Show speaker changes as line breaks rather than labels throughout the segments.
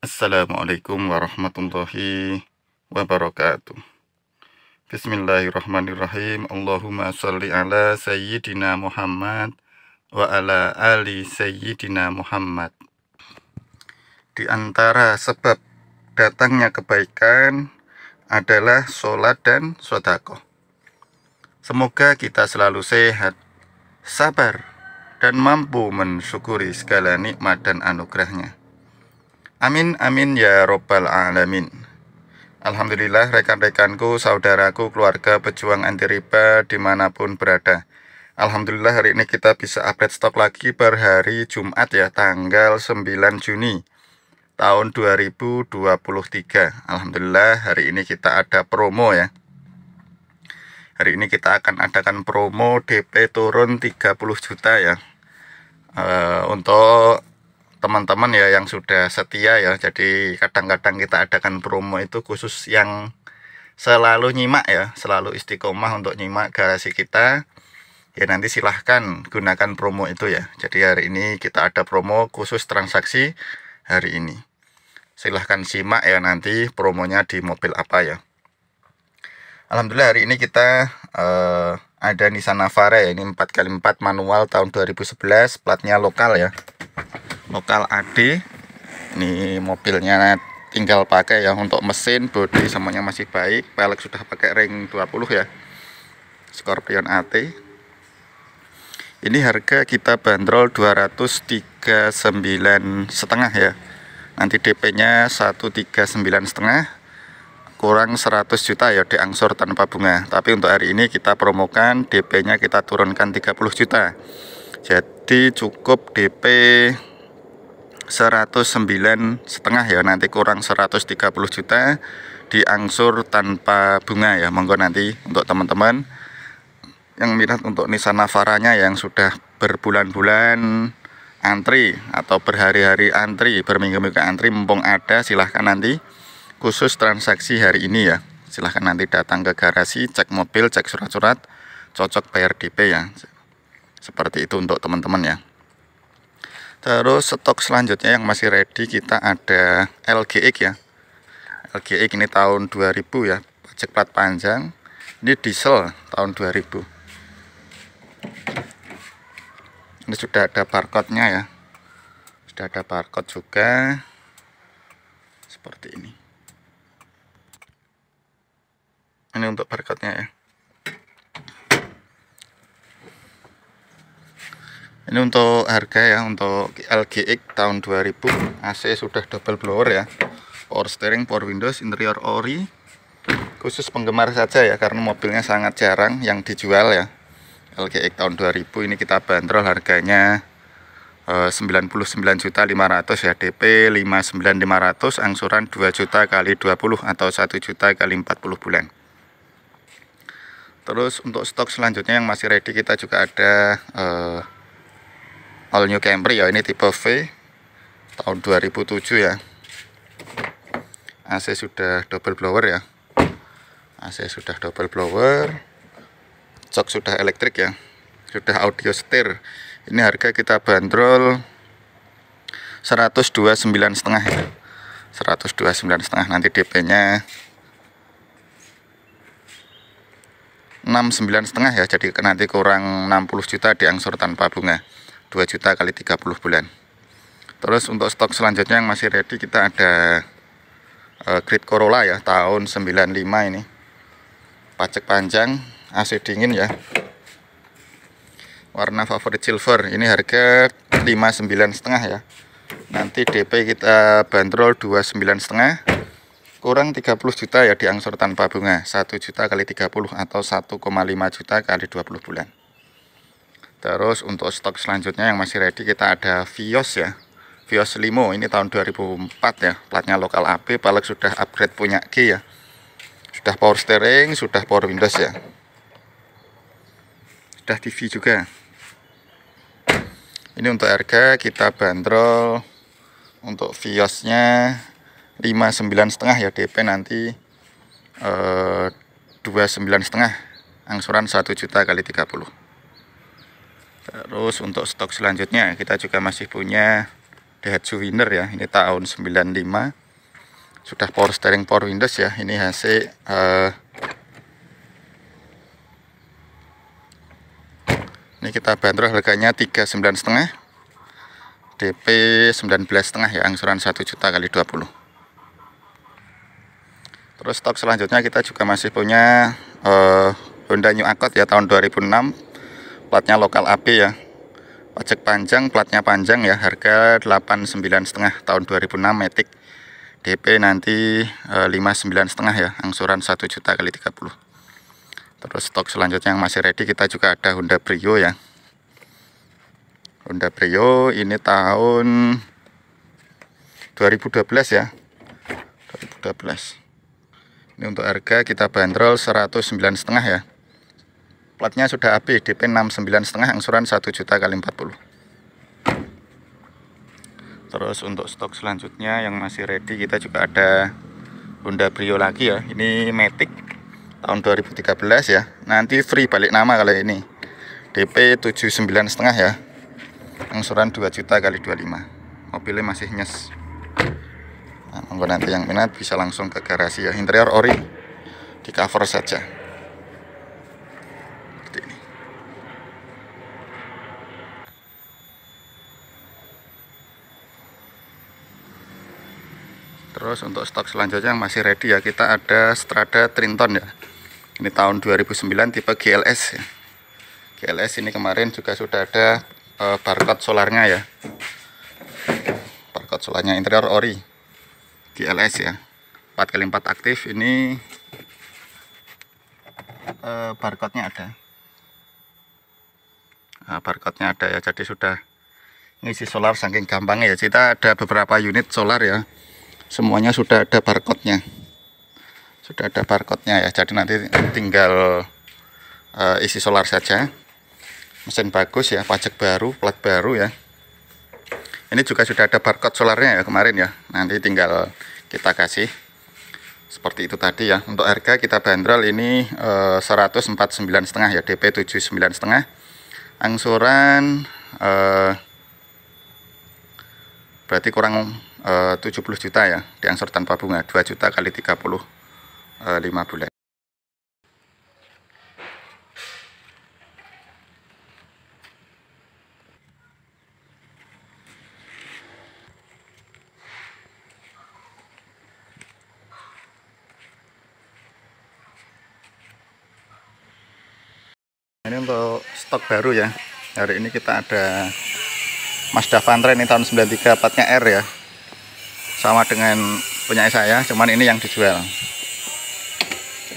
Assalamualaikum warahmatullahi wabarakatuh. Bismillahirrahmanirrahim. Allahumma salli ala sayyidina Muhammad wa ala ali sayyidina Muhammad. Di antara sebab datangnya kebaikan adalah sholat dan sodako. Semoga kita selalu sehat, sabar, dan mampu mensyukuri segala nikmat dan anugerahnya. Amin amin ya robbal alamin. Alhamdulillah rekan-rekanku, saudaraku, keluarga pejuang anti riba dimanapun berada. Alhamdulillah hari ini kita bisa update stok lagi per hari Jumat ya tanggal 9 Juni tahun 2023. Alhamdulillah hari ini kita ada promo ya. Hari ini kita akan adakan promo DP turun 30 juta ya. Uh, untuk teman-teman ya yang sudah setia ya jadi kadang-kadang kita adakan promo itu khusus yang selalu nyimak ya selalu istiqomah untuk nyimak garasi kita ya nanti silahkan gunakan promo itu ya jadi hari ini kita ada promo khusus transaksi hari ini silahkan simak ya nanti promonya di mobil apa ya Alhamdulillah hari ini kita uh, ada Nissan Navara ya ini 4x4 manual tahun 2011 platnya lokal ya lokal AD ini mobilnya tinggal pakai ya untuk mesin bodi semuanya masih baik pelek sudah pakai ring 20 ya Scorpion AT ini harga kita bandrol 239 setengah ya nanti DP nya 139 setengah kurang 100 juta ya diangsur tanpa bunga tapi untuk hari ini kita promokan DP nya kita turunkan 30 juta jadi cukup DP 109 setengah ya nanti kurang 130 juta diangsur tanpa bunga ya monggo nanti untuk teman-teman yang minat untuk Nissan Navara-nya yang sudah berbulan-bulan antri atau berhari-hari antri berminggu-minggu antri mumpung ada silahkan nanti khusus transaksi hari ini ya silahkan nanti datang ke garasi cek mobil cek surat-surat cocok bayar DP ya seperti itu untuk teman-teman ya terus stok selanjutnya yang masih ready kita ada LGX ya LGX ini tahun 2000 ya pajak plat panjang ini diesel tahun 2000 ini sudah ada barcode nya ya sudah ada barcode juga seperti ini ini untuk barcode nya ya ini untuk harga ya untuk LGX tahun 2000 AC sudah double blower ya power steering power windows interior ori khusus penggemar saja ya karena mobilnya sangat jarang yang dijual ya LGX tahun 2000 ini kita bandrol harganya 99.500 eh, ya DP 59.500 angsuran 2 juta kali 20 atau 1 juta kali 40 bulan terus untuk stok selanjutnya yang masih ready kita juga ada eh, All New Camry ya ini tipe V tahun 2007 ya AC sudah double blower ya AC sudah double blower jok sudah elektrik ya sudah audio setir ini harga kita bandrol 129 setengah ya 129 setengah nanti DP nya 69 setengah ya jadi nanti kurang 60 juta diangsur tanpa bunga 2 juta kali 30 bulan terus untuk stok selanjutnya yang masih ready kita ada uh, eh, grid Corolla ya tahun 95 ini pajak panjang AC dingin ya warna favorit silver ini harga 59 setengah ya nanti DP kita bandrol 29 setengah kurang 30 juta ya diangsur tanpa bunga 1 juta kali 30 atau 1,5 juta kali 20 bulan terus untuk stok selanjutnya yang masih ready kita ada Vios ya Vios Limo ini tahun 2004 ya platnya lokal AP, Palek sudah upgrade punya G ya sudah power steering sudah power windows ya sudah TV juga ini untuk harga kita bandrol untuk Viosnya 59 setengah ya DP nanti eh, 29 setengah angsuran 1 juta kali 30 terus untuk stok selanjutnya kita juga masih punya Daihatsu Winner ya ini tahun 95 sudah power steering power windows ya ini hasil uh, eh, ini kita bantu harganya 39,5. setengah DP 19,5 ya angsuran 1 juta kali 20 Terus stok selanjutnya kita juga masih punya uh, Honda New Accord ya tahun 2006 platnya lokal AB ya pajak panjang platnya panjang ya harga 89 setengah tahun 2006 metik DP nanti e, setengah ya angsuran 1 juta kali 30 terus stok selanjutnya yang masih ready kita juga ada Honda Brio ya Honda Brio ini tahun 2012 ya 2012 ini untuk harga kita bandrol setengah ya Platnya sudah AB, DP setengah, angsuran 1 juta kali 40. Terus untuk stok selanjutnya yang masih ready kita juga ada Honda Brio lagi ya. Ini Matic tahun 2013 ya. Nanti free balik nama kalau ini. DP setengah ya. Angsuran 2 juta kali 25. Mobilnya masih nyes. Nah, nanti yang minat bisa langsung ke garasi ya. Interior ori di cover saja. terus untuk stok selanjutnya yang masih ready ya kita ada Strada Trinton ya ini tahun 2009 tipe GLS ya. GLS ini kemarin juga sudah ada e, barcode solarnya ya barcode solarnya interior ori GLS ya 4x4 aktif ini e, barcode-nya ada nah, barcode-nya ada ya jadi sudah ngisi solar saking gampangnya ya kita ada beberapa unit solar ya semuanya sudah ada barcode-nya sudah ada barcode-nya ya jadi nanti tinggal uh, isi solar saja mesin bagus ya pajak baru plat baru ya ini juga sudah ada barcode solarnya ya kemarin ya nanti tinggal kita kasih seperti itu tadi ya untuk harga kita bandrol ini eh, uh, 149,5 ya DP 79,5 angsuran uh, berarti kurang 70 eh, juta ya diangsur tanpa bunga 2 juta kali 30 5 eh, bulan ini untuk stok baru ya hari ini kita ada Mazda Vantra ini tahun 93 platnya R ya sama dengan punya saya cuman ini yang dijual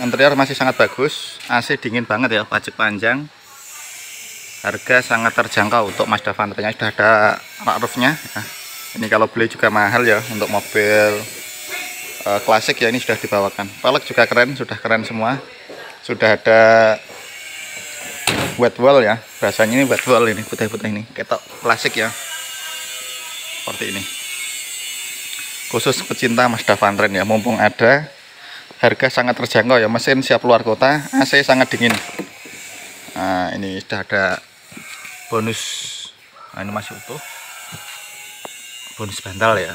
interior masih sangat bagus AC dingin banget ya pajak panjang harga sangat terjangkau untuk Mazda Vantranya sudah ada rak ini kalau beli juga mahal ya untuk mobil uh, klasik ya ini sudah dibawakan pelek juga keren sudah keren semua sudah ada wet wall ya rasanya ini wet wall ini putih-putih ini ketok klasik ya seperti ini khusus pecinta Mazda Fantren ya mumpung ada harga sangat terjangkau ya mesin siap luar kota AC sangat dingin nah ini sudah ada bonus nah, ini masih utuh bonus bantal ya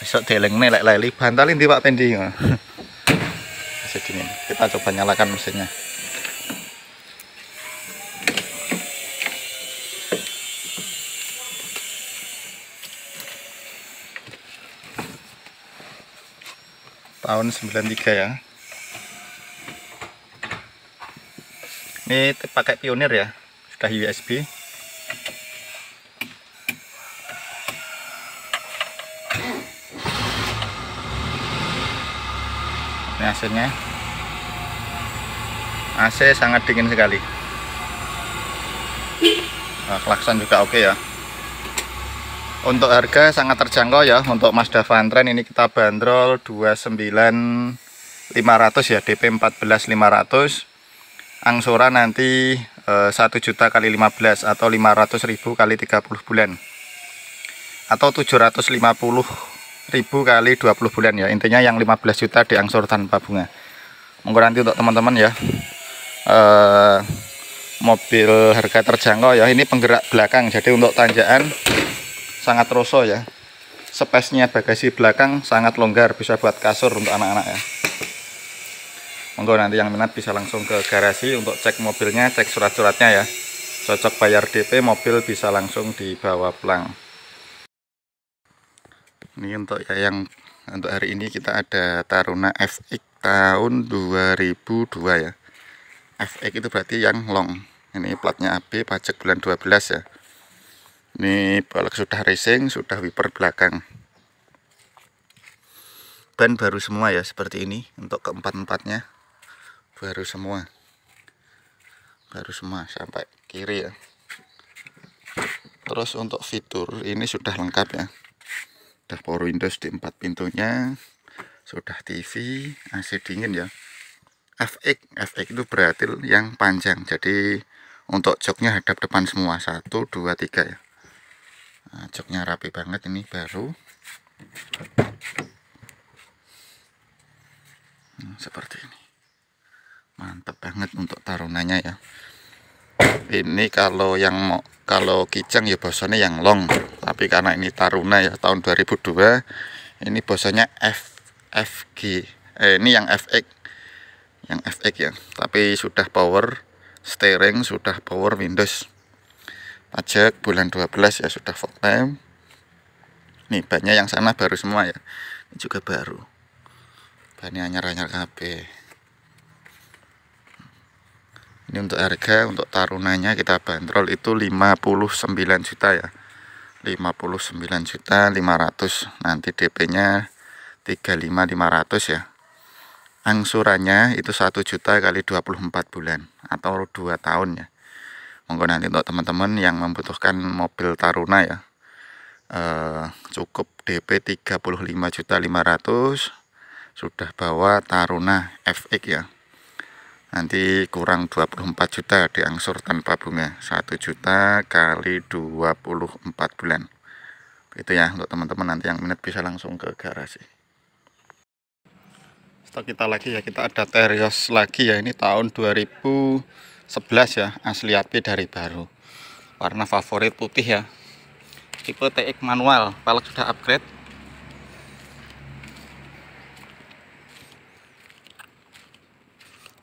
besok deleng nelek leli bantalin di Pak Pendi masih dingin kita coba nyalakan mesinnya tahun 93 ya ini pakai pionir ya sudah USB ini hasilnya AC sangat dingin sekali nah, klakson juga oke okay ya untuk harga sangat terjangkau ya untuk Mazda Fantren ini kita bandrol 29500 ya DP 14500 angsuran nanti e, eh, 1 juta kali 15 atau 500 ribu kali 30 bulan atau 750 ribu kali 20 bulan ya intinya yang 15 juta diangsur tanpa bunga monggo nanti untuk teman-teman ya e, mobil harga terjangkau ya ini penggerak belakang jadi untuk tanjakan sangat rosso ya spesnya bagasi belakang sangat longgar bisa buat kasur untuk anak-anak ya monggo nanti yang minat bisa langsung ke garasi untuk cek mobilnya cek surat-suratnya ya cocok bayar DP mobil bisa langsung dibawa pulang ini untuk ya yang untuk hari ini kita ada Taruna FX tahun 2002 ya FX itu berarti yang long ini platnya AB pajak bulan 12 ya ini balok sudah racing sudah wiper belakang ban baru semua ya seperti ini untuk keempat-empatnya baru semua baru semua sampai kiri ya terus untuk fitur ini sudah lengkap ya sudah power windows di empat pintunya sudah TV AC dingin ya FX FX itu berarti yang panjang jadi untuk joknya hadap depan semua satu dua tiga ya nah, joknya rapi banget ini baru nah, seperti ini mantep banget untuk tarunannya ya ini kalau yang mau kalau kijang ya bosannya yang long tapi karena ini taruna ya tahun 2002 ini bosannya F FG eh, ini yang FX yang FX ya tapi sudah power steering sudah power Windows pajak bulan 12 ya sudah full time nih banyak yang sana baru semua ya ini juga baru banyak anyar-anyar KB ini untuk harga untuk tarunannya kita bandrol itu 59 juta ya 59 juta 500 nanti DP nya 35500 ya angsurannya itu 1 juta kali 24 bulan atau 2 tahun ya monggo nanti untuk teman-teman yang membutuhkan mobil Taruna ya eh, cukup DP 35.500 sudah bawa Taruna FX ya nanti kurang 24 juta diangsur tanpa bunga 1 juta kali 24 bulan itu ya untuk teman-teman nanti yang minat bisa langsung ke garasi stok kita lagi ya kita ada Terios lagi ya ini tahun 2000 11 ya asli api dari baru warna favorit putih ya tipe TX manual pelek sudah upgrade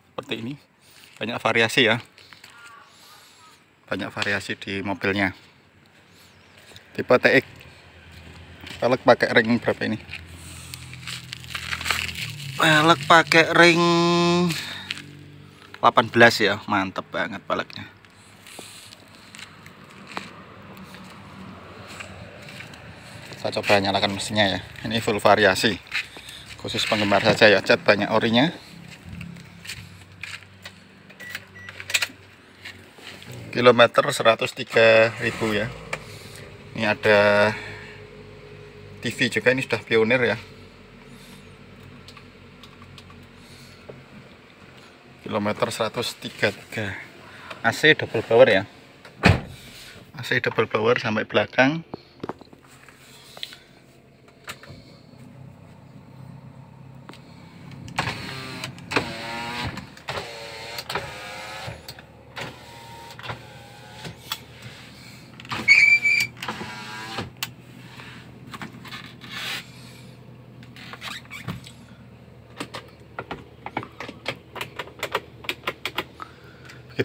seperti ini banyak variasi ya banyak variasi di mobilnya tipe TX pelek pakai ring berapa ini pelek pakai ring 18 ya mantep banget balaknya kita coba nyalakan mesinnya ya ini full variasi khusus penggemar saja ya cat banyak orinya kilometer 103.000 ya ini ada TV juga ini sudah pionir ya kilometer 133 AC double power ya AC double power sampai belakang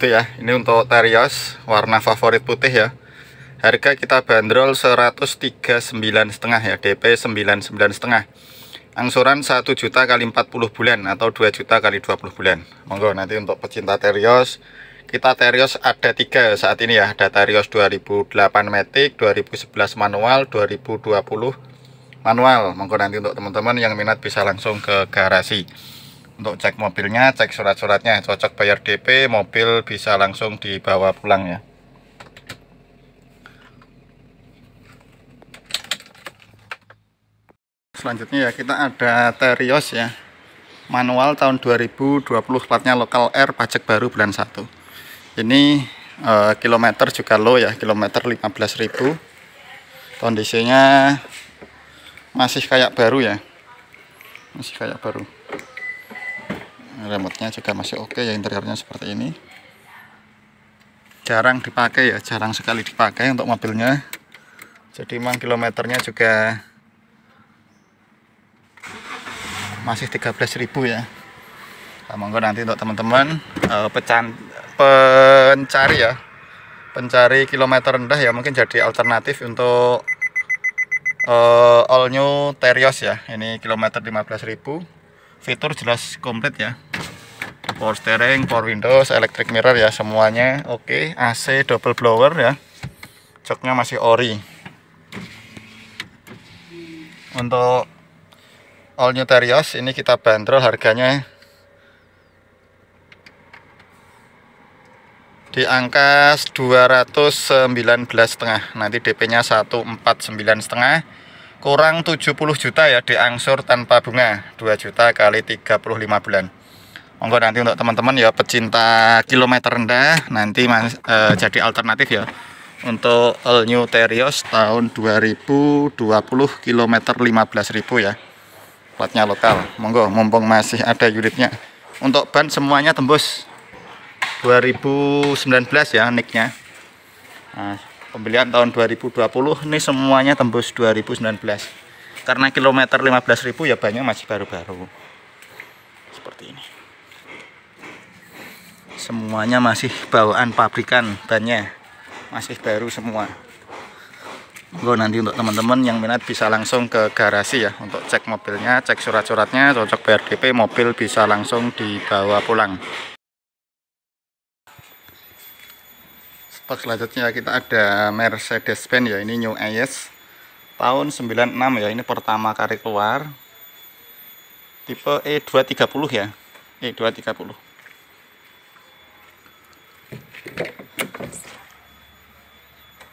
gitu ya ini untuk Terios warna favorit putih ya harga kita bandrol 139,5 ya DP 99,5 angsuran 1 juta kali 40 bulan atau 2 juta kali 20 bulan monggo nanti untuk pecinta Terios kita Terios ada tiga saat ini ya ada Terios 2008 Matic 2011 manual 2020 manual monggo nanti untuk teman-teman yang minat bisa langsung ke garasi untuk cek mobilnya, cek surat-suratnya cocok bayar DP, mobil bisa langsung dibawa pulang ya. Selanjutnya ya kita ada Terios ya. Manual tahun 2020 platnya lokal R pajak baru bulan 1. Ini eh, kilometer juga low ya, kilometer 15.000. Kondisinya masih kayak baru ya. Masih kayak baru remote-nya juga masih oke ya interiornya seperti ini jarang dipakai ya jarang sekali dipakai untuk mobilnya jadi memang kilometernya juga masih 13.000 ya nah, monggo nanti untuk teman-teman uh, pecan pencari ya pencari kilometer rendah ya mungkin jadi alternatif untuk uh, all new Terios ya ini kilometer 15.000 fitur jelas komplit ya power steering, power windows, electric mirror ya semuanya oke AC double blower ya joknya masih ori untuk all new Terios ini kita bandrol harganya di angka 219 setengah nanti DP nya 149 setengah kurang 70 juta ya diangsur tanpa bunga 2 juta kali 35 bulan monggo nanti untuk teman-teman ya pecinta kilometer rendah nanti mas, e, jadi alternatif ya untuk all New Terios tahun 2020 kilometer 15.000 ya platnya lokal monggo mumpung masih ada unitnya untuk ban semuanya tembus 2019 ya nicknya nah, pembelian tahun 2020 ini semuanya tembus 2019 karena kilometer 15.000 ya banyak masih baru-baru seperti ini semuanya masih bawaan pabrikan bannya masih baru semua Gue nanti untuk teman-teman yang minat bisa langsung ke garasi ya untuk cek mobilnya cek surat-suratnya cocok BRDP mobil bisa langsung dibawa pulang selanjutnya kita ada Mercedes-Benz ya, ini New AS tahun 96 ya, ini pertama kali keluar. Tipe E230 ya. E230.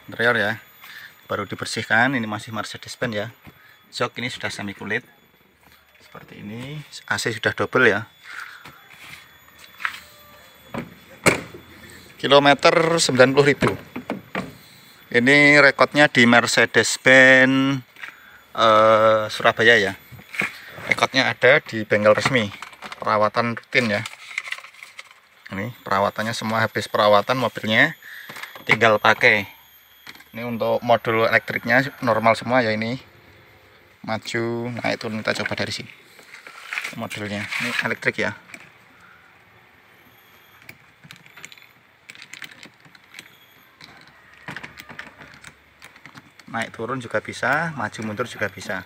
Interior ya. Baru dibersihkan, ini masih Mercedes-Benz ya. Jok ini sudah semi kulit. Seperti ini, AC sudah double ya. kilometer 90.000 ini rekodnya di Mercedes-Benz uh, Surabaya ya rekodnya ada di bengkel resmi perawatan rutin ya ini perawatannya semua habis perawatan mobilnya tinggal pakai ini untuk modul elektriknya normal semua ya ini maju naik turun kita coba dari sini modelnya ini elektrik ya naik turun juga bisa maju mundur juga bisa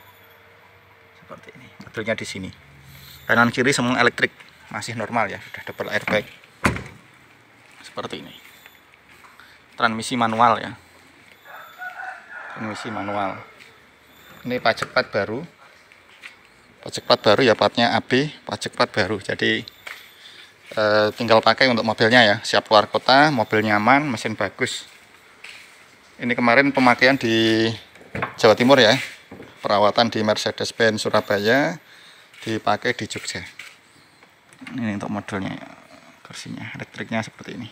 seperti ini modelnya di sini kanan kiri semua elektrik masih normal ya sudah double airbag seperti ini transmisi manual ya transmisi manual ini pajak plat baru pajak plat baru ya platnya AB pajak plat baru jadi eh, tinggal pakai untuk mobilnya ya siap keluar kota mobil nyaman mesin bagus ini kemarin pemakaian di Jawa Timur ya perawatan di Mercedes-Benz Surabaya dipakai di Jogja ini untuk modelnya kursinya elektriknya seperti ini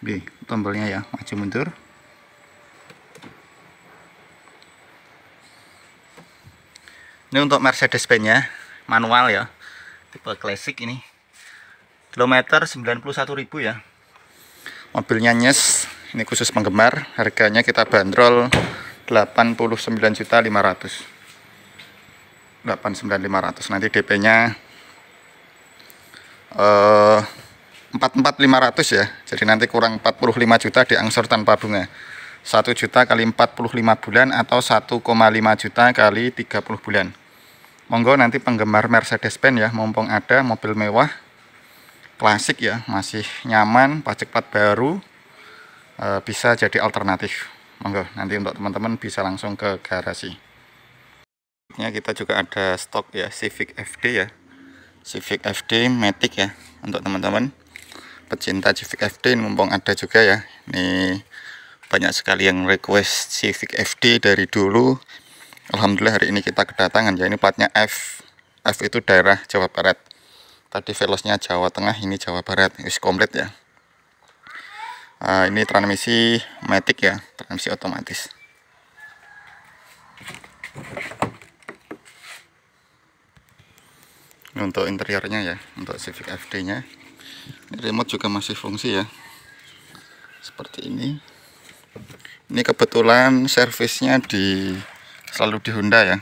B tombolnya ya maju mundur ini untuk Mercedes Benz ya manual ya tipe klasik ini kilometer 91.000 ya mobilnya nyes ini khusus penggemar harganya kita bandrol 89.500 89.500 nanti DP nya eh, 44.500 ya jadi nanti kurang 45 juta diangsur tanpa bunga 1 juta kali 45 bulan atau 1,5 juta kali 30 bulan monggo nanti penggemar Mercedes-Benz ya mumpung ada mobil mewah klasik ya masih nyaman pajak plat baru e, bisa jadi alternatif monggo nanti untuk teman-teman bisa langsung ke garasi ya kita juga ada stok ya Civic FD ya Civic FD Matic ya untuk teman-teman pecinta Civic FD mumpung ada juga ya ini banyak sekali yang request Civic FD dari dulu Alhamdulillah hari ini kita kedatangan ya ini platnya F F itu daerah Jawa Barat tadi velosnya Jawa Tengah ini Jawa Barat is komplit ya eh, ini transmisi matic ya transmisi otomatis ini untuk interiornya ya untuk Civic FD nya ini remote juga masih fungsi ya seperti ini ini kebetulan servisnya di selalu di Honda ya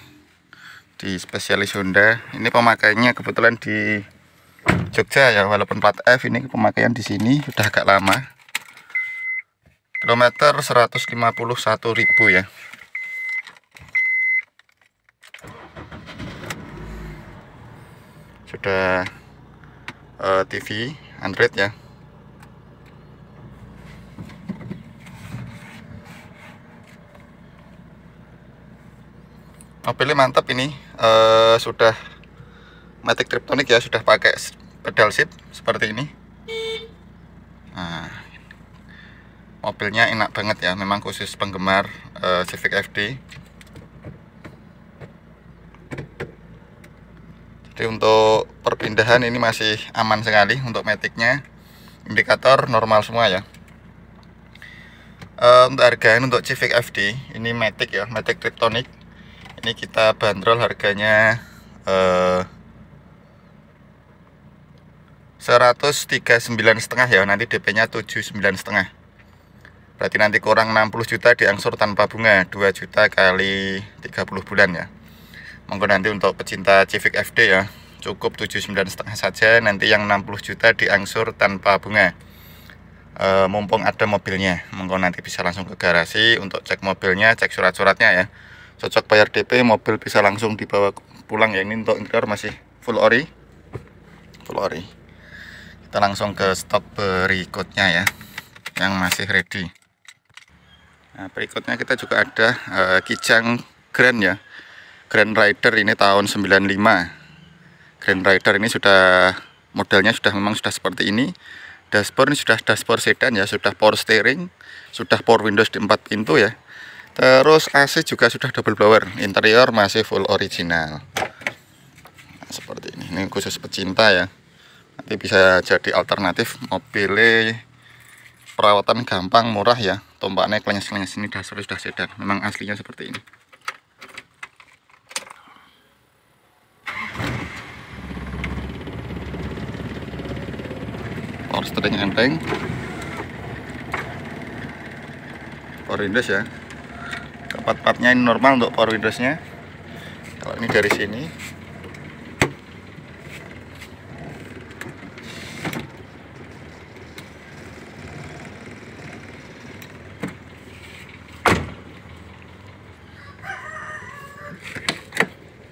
di spesialis Honda ini pemakainya kebetulan di Jogja ya walaupun plat F ini pemakaian di sini sudah agak lama kilometer 151.000 ya sudah uh, eh, TV Android ya mobilnya mantap ini uh, sudah matic triptonic ya sudah pakai pedal shift seperti ini nah, mobilnya enak banget ya memang khusus penggemar uh, Civic FD jadi untuk perpindahan ini masih aman sekali untuk metiknya indikator normal semua ya uh, untuk harga untuk Civic FD ini metik ya metik Triptonic ini kita bandrol harganya uh, 139 setengah ya nanti DP-nya 79 setengah berarti nanti kurang 60 juta diangsur tanpa bunga 2 juta kali 30 bulan ya monggo nanti untuk pecinta Civic FD ya cukup 79 setengah saja nanti yang 60 juta diangsur tanpa bunga e, mumpung ada mobilnya monggo nanti bisa langsung ke garasi untuk cek mobilnya cek surat-suratnya ya cocok bayar DP mobil bisa langsung dibawa pulang ya ini untuk interior masih full ori full ori kita langsung ke stok berikutnya ya yang masih ready nah berikutnya kita juga ada uh, kijang grand ya grand rider ini tahun 95 grand rider ini sudah modelnya sudah memang sudah seperti ini dashboard ini sudah dashboard sedan ya sudah power steering sudah power windows di empat pintu ya terus AC juga sudah double blower interior masih full original nah, seperti ini ini khusus pecinta ya ini bisa jadi alternatif mobilnya perawatan gampang murah ya tombaknya klenyes-klenyes ini dasarnya sudah sedan memang aslinya seperti ini power steering enteng power windows ya keempat-empatnya ini normal untuk power windowsnya kalau ini dari sini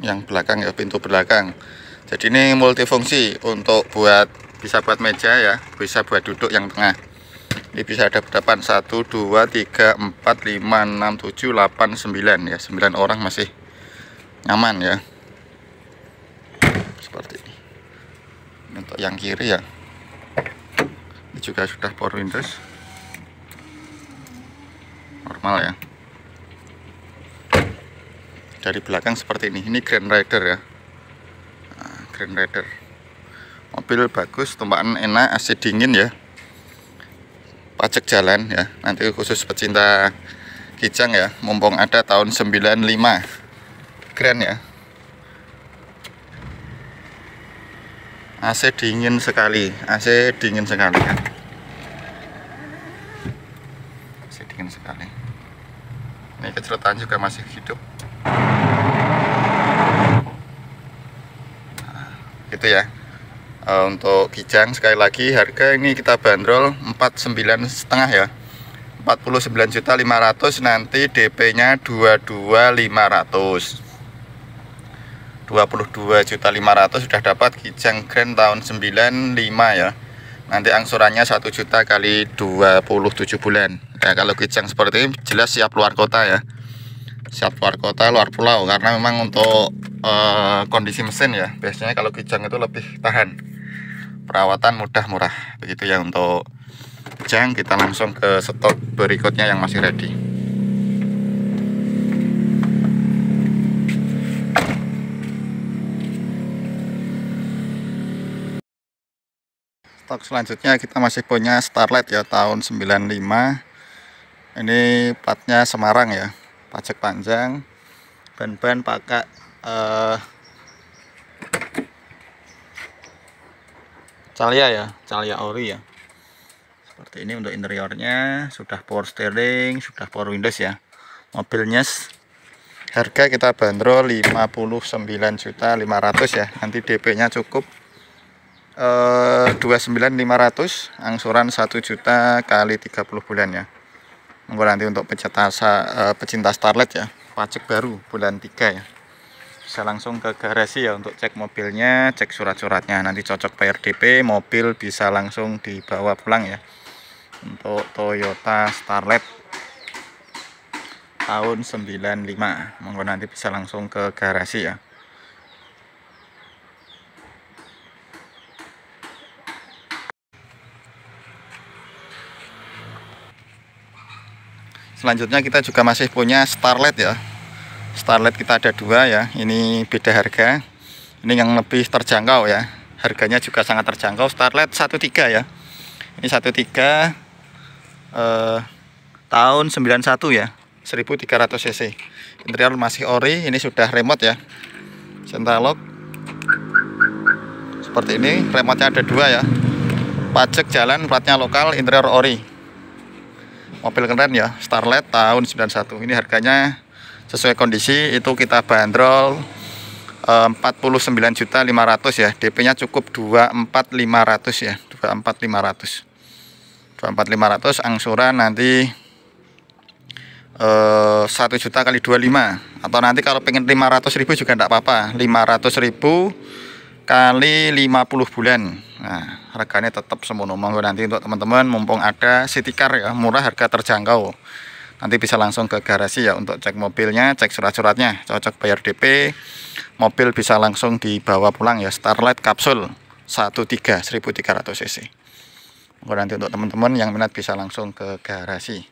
yang belakang ya pintu belakang jadi ini multifungsi untuk buat bisa buat meja ya bisa buat duduk yang tengah ini bisa ada depan 1 2 3 4 5 6 7 8 9 ya 9 orang masih nyaman ya seperti ini untuk yang kiri ya ini juga sudah power windows normal ya dari belakang seperti ini ini Grand Rider ya nah, Grand Rider mobil bagus tumpahan enak AC dingin ya pajak jalan ya nanti khusus pecinta kijang ya mumpung ada tahun 95 Grand ya AC dingin sekali AC dingin sekali ya. AC dingin sekali ini kecerotan juga masih hidup gitu ya uh, untuk kijang sekali lagi harga ini kita bandrol 49 setengah ya 49 juta 500 nanti DP nya 22.500 500 sudah dapat kijang grand tahun 95 ya nanti angsurannya 1 juta kali 27 bulan ya kalau kijang seperti ini jelas siap luar kota ya siap luar kota luar pulau karena memang untuk uh, kondisi mesin ya biasanya kalau kijang itu lebih tahan perawatan mudah murah begitu ya untuk kijang kita langsung ke stok berikutnya yang masih ready stok selanjutnya kita masih punya Starlight ya tahun 95 ini platnya Semarang ya pajak panjang ban-ban pakai uh, calia ya Calia ori ya seperti ini untuk interiornya sudah power steering sudah power windows ya mobilnya harga kita bandrol juta 59 500 ya nanti DP nya cukup eh, 29.500 angsuran 1 juta kali 30 bulan ya monggo nanti untuk pecinta uh, pecinta Starlet ya pajak baru bulan 3 ya bisa langsung ke garasi ya untuk cek mobilnya cek surat-suratnya nanti cocok PRDP, mobil bisa langsung dibawa pulang ya untuk Toyota Starlet tahun 95 monggo nanti bisa langsung ke garasi ya selanjutnya kita juga masih punya starlet ya starlet kita ada dua ya ini beda harga ini yang lebih terjangkau ya harganya juga sangat terjangkau starlet 13 ya ini 13 eh, tahun 91 ya 1300 cc interior masih ori ini sudah remote ya central lock. seperti ini remote ada dua ya pajak jalan platnya lokal interior ori mobil keren ya Starlet tahun 91 ini harganya sesuai kondisi itu kita bandrol eh, sembilan eh, juta ya DP nya cukup 24500 ya 24500 24500 angsuran nanti eh 1 juta kali 25 atau nanti kalau pengen 500 ribu juga enggak apa-apa 500 ribu kali 50 bulan nah harganya tetap semono monggo nanti untuk teman-teman mumpung ada city car ya murah harga terjangkau nanti bisa langsung ke garasi ya untuk cek mobilnya cek surat-suratnya cocok bayar DP mobil bisa langsung dibawa pulang ya Starlight kapsul 13 1300 cc monggo nanti untuk teman-teman yang minat bisa langsung ke garasi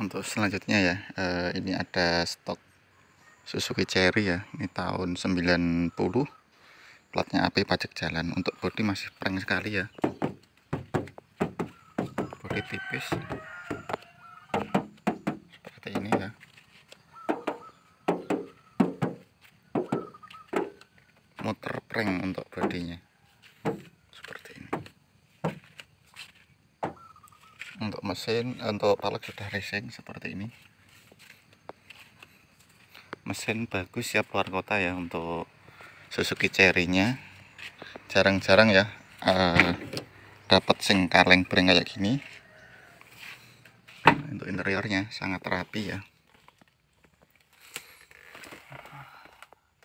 untuk selanjutnya ya eh, ini ada stok Suzuki Cherry ya ini tahun 90 platnya AP pajak jalan untuk bodi masih prank sekali ya bodi tipis mesin untuk palek sudah racing seperti ini mesin bagus ya luar kota ya untuk Suzuki Cherry jarang-jarang ya uh, eh, dapat sing kaleng bring kayak gini untuk interiornya sangat rapi ya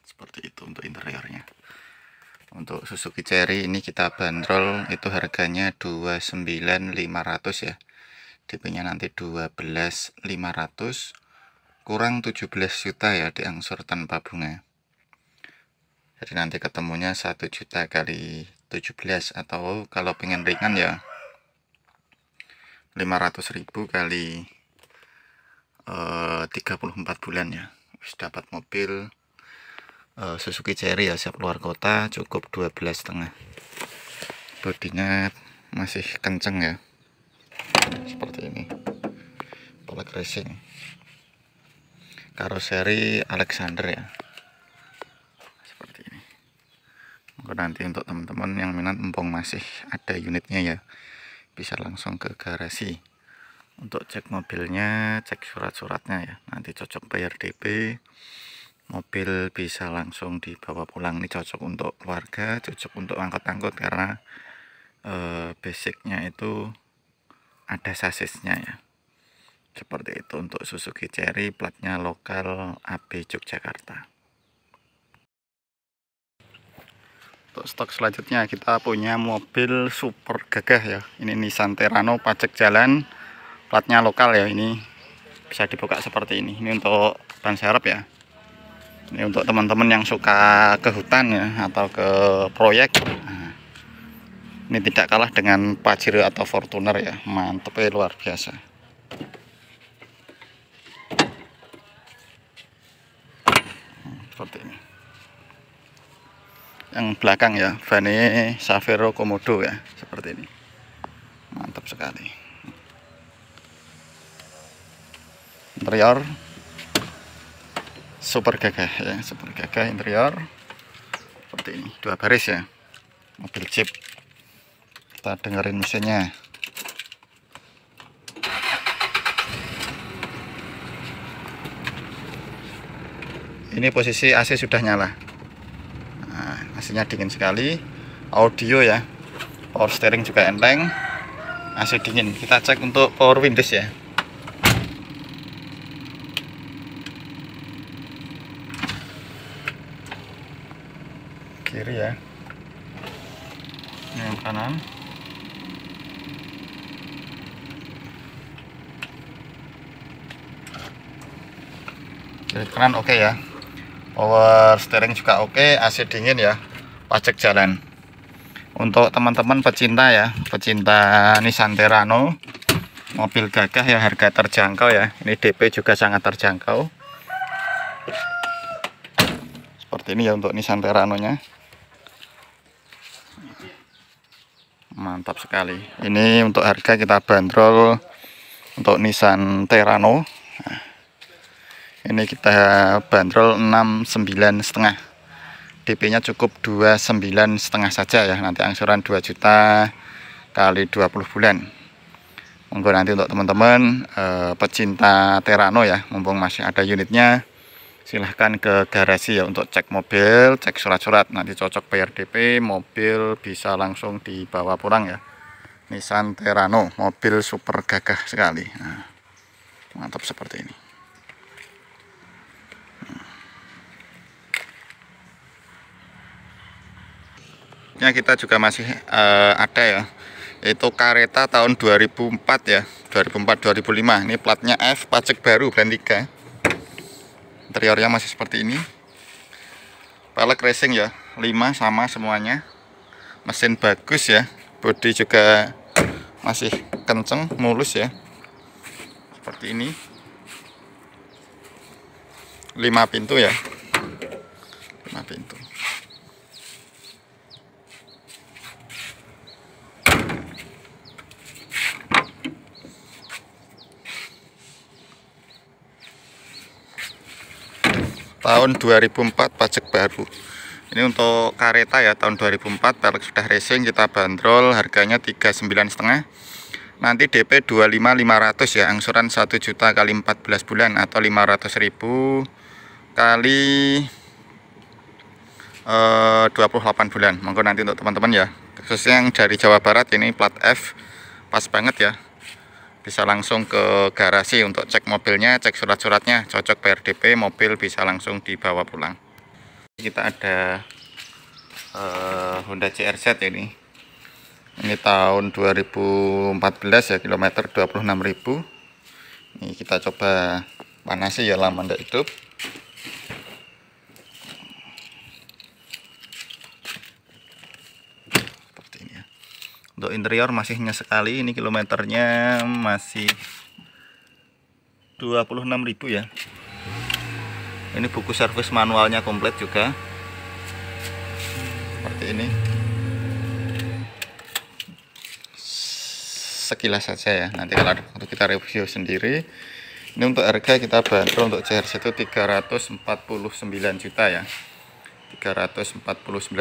seperti itu untuk interiornya untuk Suzuki Cherry ini kita bandrol itu harganya 29500 ya dp nanti 12.500 kurang 17 juta ya diangsur tanpa bunga. Jadi nanti ketemunya 1 juta kali 17 atau kalau pengen ringan ya 500 ribu kali 34 eh, bulan ya. Terus dapat mobil eh, Suzuki Cherry ya siap luar kota cukup 12 setengah. Bodinya masih kenceng ya seperti ini polek racing karoseri Alexander ya seperti ini Mungkin nanti untuk teman-teman yang minat mumpung masih ada unitnya ya bisa langsung ke garasi untuk cek mobilnya cek surat-suratnya ya nanti cocok bayar DP mobil bisa langsung dibawa pulang ini cocok untuk keluarga cocok untuk angkot-angkot karena e, basicnya itu ada sasisnya ya seperti itu untuk Suzuki Cherry platnya lokal AB Yogyakarta untuk stok selanjutnya kita punya mobil super gagah ya ini Nissan Terano pajak jalan platnya lokal ya ini bisa dibuka seperti ini ini untuk ban serep ya ini untuk teman-teman yang suka ke hutan ya atau ke proyek ini tidak kalah dengan Pajero atau Fortuner ya mantep ya luar biasa hmm, seperti ini yang belakang ya Vane Savero Komodo ya seperti ini mantap sekali interior super gagah ya super gagah interior seperti ini dua baris ya mobil jeep kita dengerin mesinnya ini posisi AC sudah nyala nah, AC nya dingin sekali audio ya power steering juga enteng AC dingin kita cek untuk power windows ya kiri ya yang kanan kiri kanan oke okay ya power steering juga oke okay. AC dingin ya pajak jalan untuk teman-teman pecinta ya pecinta Nissan Terano mobil gagah ya harga terjangkau ya ini DP juga sangat terjangkau seperti ini ya untuk Nissan Terano nya mantap sekali ini untuk harga kita bandrol untuk Nissan Terano nah ini kita bandrol 69 setengah DP nya cukup 29 setengah saja ya nanti angsuran 2 juta kali 20 bulan monggo nanti untuk teman-teman e, pecinta Terano ya mumpung masih ada unitnya silahkan ke garasi ya untuk cek mobil cek surat-surat nanti cocok bayar DP mobil bisa langsung dibawa pulang ya Nissan Terano mobil super gagah sekali nah, mantap seperti ini berikutnya kita juga masih uh, ada ya itu kereta tahun 2004 ya 2004 2005 ini platnya F pajak baru brand 3 interiornya masih seperti ini pelek racing ya 5 sama semuanya mesin bagus ya bodi juga masih kenceng mulus ya seperti ini 5 pintu ya 5 pintu tahun 2004 pajak baru ini untuk kareta ya tahun 2004 pelek sudah racing kita bandrol harganya 39 setengah nanti DP 25500 ya angsuran 1 juta kali 14 bulan atau 500.000 kali eh, 28 bulan monggo nanti untuk teman-teman ya khususnya yang dari Jawa Barat ini plat F pas banget ya bisa langsung ke garasi untuk cek mobilnya cek surat-suratnya cocok PRDP mobil bisa langsung dibawa pulang kita ada uh, Honda CRZ ini ini tahun 2014 ya kilometer 26.000 ini kita coba panasi ya lama tidak hidup untuk interior masih nyes sekali ini kilometernya masih 26.000 ya ini buku servis manualnya komplit juga seperti ini sekilas saja ya nanti kalau ada waktu kita review sendiri ini untuk harga kita bantu untuk CRC itu 349 juta ya 349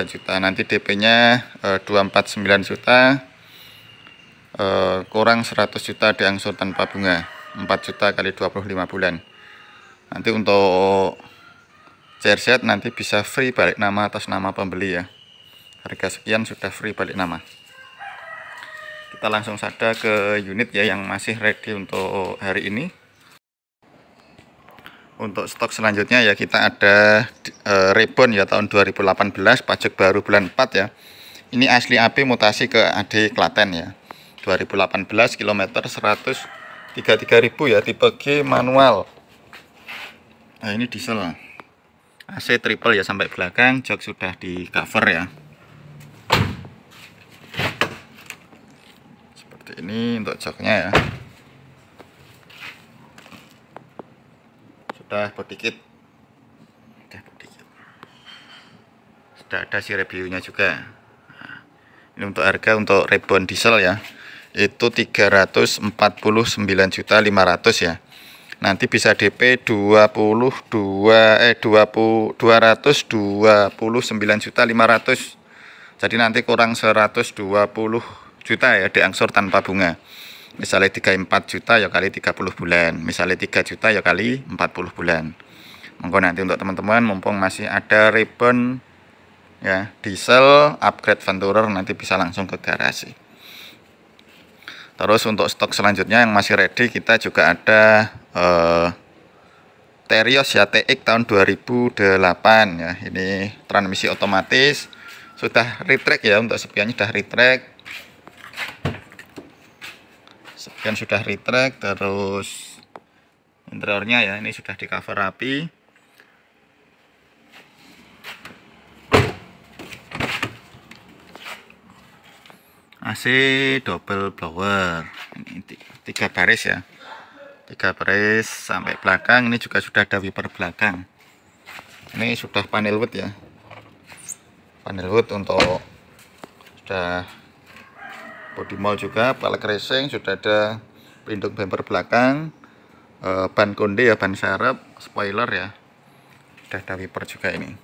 juta nanti DP-nya e, 249 juta e, kurang 100 juta diangsur tanpa bunga 4 juta kali 25 bulan nanti untuk CRZ nanti bisa free balik nama atas nama pembeli ya harga sekian sudah free balik nama kita langsung saja ke unit ya yang masih ready untuk hari ini untuk stok selanjutnya ya kita ada e, rebon ya tahun 2018 pajak baru bulan 4 ya ini asli AB mutasi ke AD Klaten ya 2018 km 133.000 ya tipe G manual nah ini diesel AC triple ya sampai belakang jok sudah di cover ya seperti ini untuk joknya ya Tabok dikit. Tabok dikit. Sudah ada si reviewnya juga. Nah, ini untuk harga untuk rebon diesel ya. Itu 349.500 ya. Nanti bisa DP 22 eh 20 229.500. Jadi nanti kurang 120 juta ya diangsur tanpa bunga misalnya 34 juta ya kali 30 bulan misalnya 3 juta ya kali 40 bulan monggo nanti untuk teman-teman mumpung masih ada ribbon ya diesel upgrade Venturer nanti bisa langsung ke garasi terus untuk stok selanjutnya yang masih ready kita juga ada eh, Terios ya TX tahun 2008 ya ini transmisi otomatis sudah retrack ya untuk sepiannya sudah retrack kan sudah retract terus interiornya ya ini sudah di cover rapi AC double blower ini tiga baris ya tiga baris sampai belakang ini juga sudah ada wiper belakang ini sudah panel wood ya panel wood untuk sudah body mall juga pelek racing sudah ada pelindung bumper belakang e, ban konde ya ban serep spoiler ya sudah ada wiper juga ini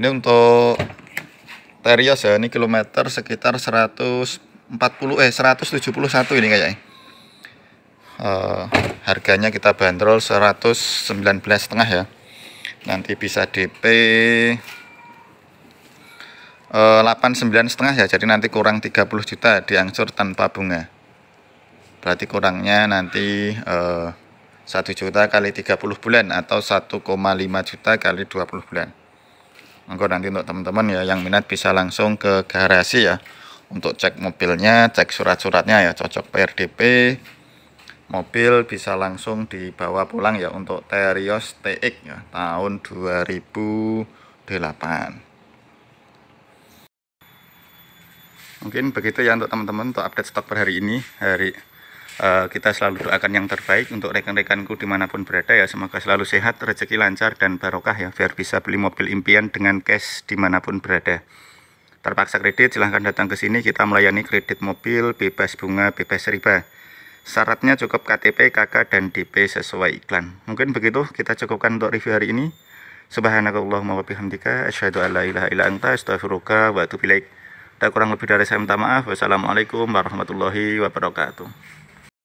ini untuk Terios ya ini kilometer sekitar 140 eh 171 ini kayaknya uh, harganya kita bandrol 119 setengah ya nanti bisa DP 89 eh, setengah ya jadi nanti kurang 30 juta diangsur tanpa bunga berarti kurangnya nanti eh, 1 juta kali 30 bulan atau 1,5 juta kali 20 bulan Monggo nanti untuk teman-teman ya yang minat bisa langsung ke garasi ya untuk cek mobilnya cek surat-suratnya ya cocok PRDP mobil bisa langsung dibawa pulang ya untuk Terios TX ya, tahun 2008 mungkin begitu ya untuk teman-teman untuk update stok per hari ini hari uh, kita selalu doakan yang terbaik untuk rekan-rekanku dimanapun berada ya semoga selalu sehat rezeki lancar dan barokah ya biar bisa beli mobil impian dengan cash dimanapun berada terpaksa kredit silahkan datang ke sini kita melayani kredit mobil bebas bunga bebas riba syaratnya cukup KTP KK dan DP sesuai iklan mungkin begitu kita cukupkan untuk review hari ini Subhanakallahumma wa bihamdika asyhadu an la ilaha illa anta astaghfiruka wa atubu ilaika kurang lebih dari saya minta maaf. Wassalamualaikum warahmatullahi wabarakatuh.